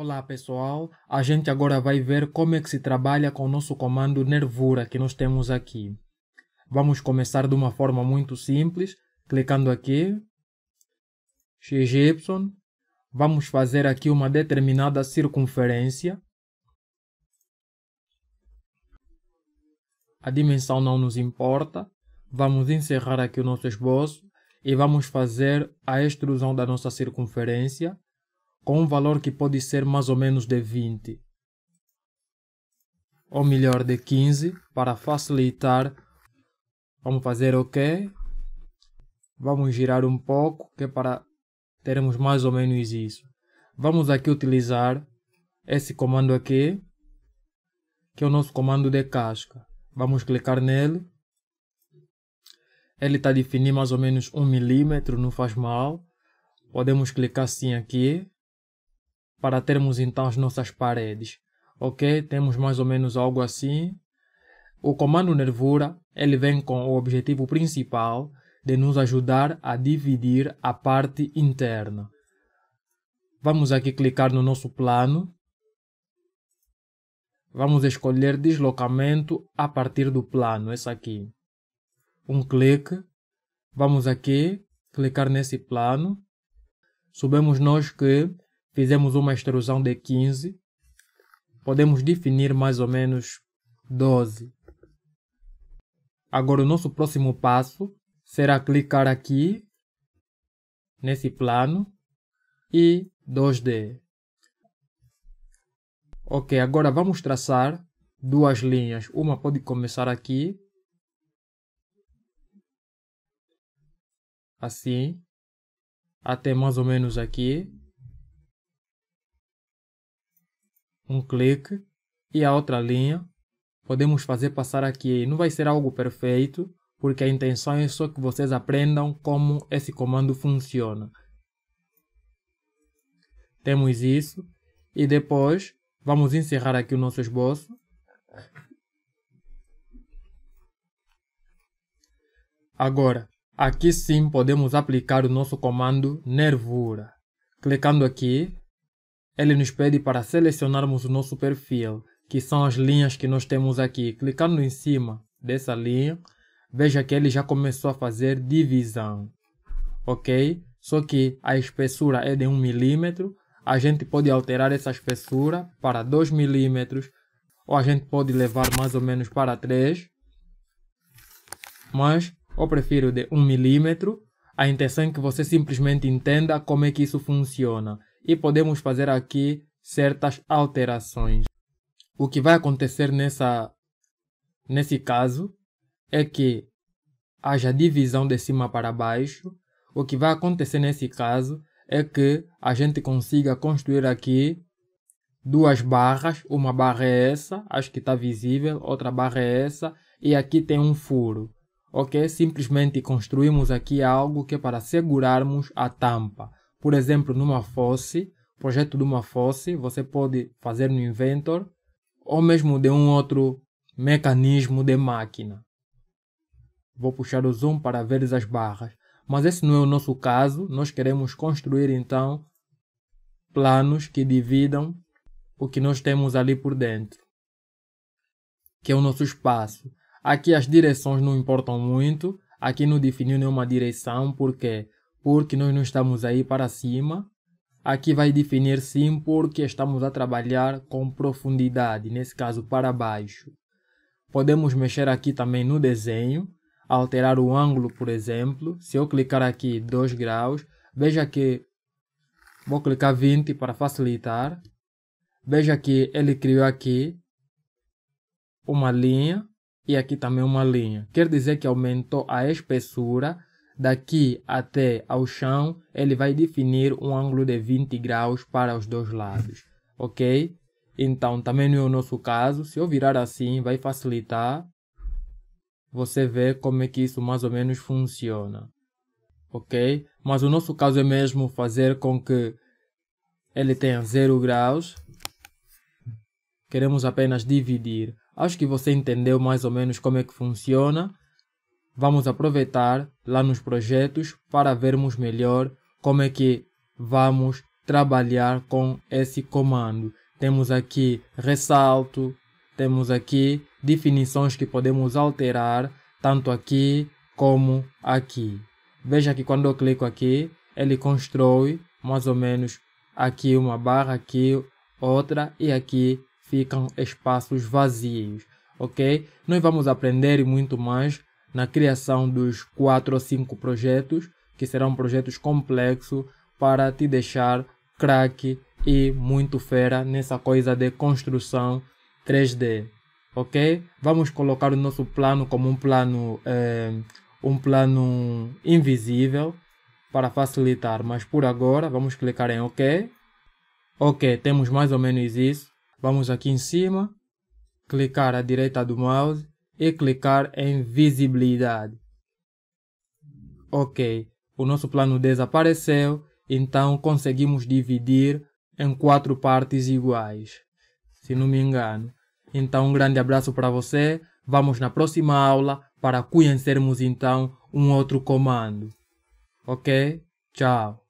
Olá pessoal, a gente agora vai ver como é que se trabalha com o nosso comando nervura que nós temos aqui. Vamos começar de uma forma muito simples, clicando aqui, XY, vamos fazer aqui uma determinada circunferência. A dimensão não nos importa, vamos encerrar aqui o nosso esboço e vamos fazer a extrusão da nossa circunferência com um valor que pode ser mais ou menos de 20, ou melhor, de 15, para facilitar. Vamos fazer OK. Vamos girar um pouco, que é para termos mais ou menos isso. Vamos aqui utilizar esse comando aqui, que é o nosso comando de casca. Vamos clicar nele. Ele está definido mais ou menos 1 milímetro, não faz mal. Podemos clicar sim aqui para termos então as nossas paredes. Ok? Temos mais ou menos algo assim. O comando nervura, ele vem com o objetivo principal de nos ajudar a dividir a parte interna. Vamos aqui clicar no nosso plano. Vamos escolher deslocamento a partir do plano, esse aqui. Um clique. Vamos aqui, clicar nesse plano. Sabemos nós que fizemos uma extrusão de 15, podemos definir mais ou menos 12. Agora, o nosso próximo passo será clicar aqui, nesse plano, e 2D. Ok, agora vamos traçar duas linhas. Uma pode começar aqui, assim, até mais ou menos aqui. um clique e a outra linha, podemos fazer passar aqui. Não vai ser algo perfeito, porque a intenção é só que vocês aprendam como esse comando funciona. Temos isso. E depois, vamos encerrar aqui o nosso esboço. Agora, aqui sim podemos aplicar o nosso comando nervura. Clicando aqui, ele nos pede para selecionarmos o nosso perfil, que são as linhas que nós temos aqui. Clicando em cima dessa linha, veja que ele já começou a fazer divisão, ok? Só que a espessura é de 1 milímetro, a gente pode alterar essa espessura para 2 milímetros, ou a gente pode levar mais ou menos para 3, mas eu prefiro de 1 milímetro, a intenção é que você simplesmente entenda como é que isso funciona e podemos fazer aqui certas alterações. O que vai acontecer nessa, nesse caso é que haja divisão de cima para baixo. O que vai acontecer nesse caso é que a gente consiga construir aqui duas barras. Uma barra é essa, acho que está visível, outra barra é essa, e aqui tem um furo. Ok? Simplesmente construímos aqui algo que é para segurarmos a tampa. Por exemplo, numa fosse, projeto de uma fosse, você pode fazer no Inventor ou mesmo de um outro mecanismo de máquina. Vou puxar o zoom para ver as barras, mas esse não é o nosso caso. Nós queremos construir então planos que dividam o que nós temos ali por dentro, que é o nosso espaço. Aqui as direções não importam muito, aqui não definiu nenhuma direção, porque porque nós não estamos aí para cima. Aqui vai definir sim porque estamos a trabalhar com profundidade, nesse caso para baixo. Podemos mexer aqui também no desenho, alterar o ângulo, por exemplo. Se eu clicar aqui 2 graus, veja que vou clicar 20 para facilitar. Veja que ele criou aqui uma linha e aqui também uma linha. Quer dizer que aumentou a espessura Daqui até ao chão, ele vai definir um ângulo de 20 graus para os dois lados, ok? Então, também não é o nosso caso. Se eu virar assim, vai facilitar você ver como é que isso mais ou menos funciona, ok? Mas o nosso caso é mesmo fazer com que ele tenha 0 graus. Queremos apenas dividir. Acho que você entendeu mais ou menos como é que funciona vamos aproveitar lá nos projetos para vermos melhor como é que vamos trabalhar com esse comando. Temos aqui ressalto, temos aqui definições que podemos alterar tanto aqui como aqui. Veja que quando eu clico aqui, ele constrói mais ou menos aqui uma barra, aqui outra e aqui ficam espaços vazios, ok? Nós vamos aprender muito mais na criação dos quatro ou cinco projetos, que serão projetos complexos para te deixar craque e muito fera nessa coisa de construção 3D, ok? Vamos colocar o nosso plano como um plano, eh, um plano invisível para facilitar, mas por agora vamos clicar em OK. Ok, temos mais ou menos isso. Vamos aqui em cima, clicar à direita do mouse e clicar em visibilidade. Ok, o nosso plano desapareceu, então conseguimos dividir em quatro partes iguais, se não me engano. Então um grande abraço para você, vamos na próxima aula para conhecermos então um outro comando. Ok? Tchau.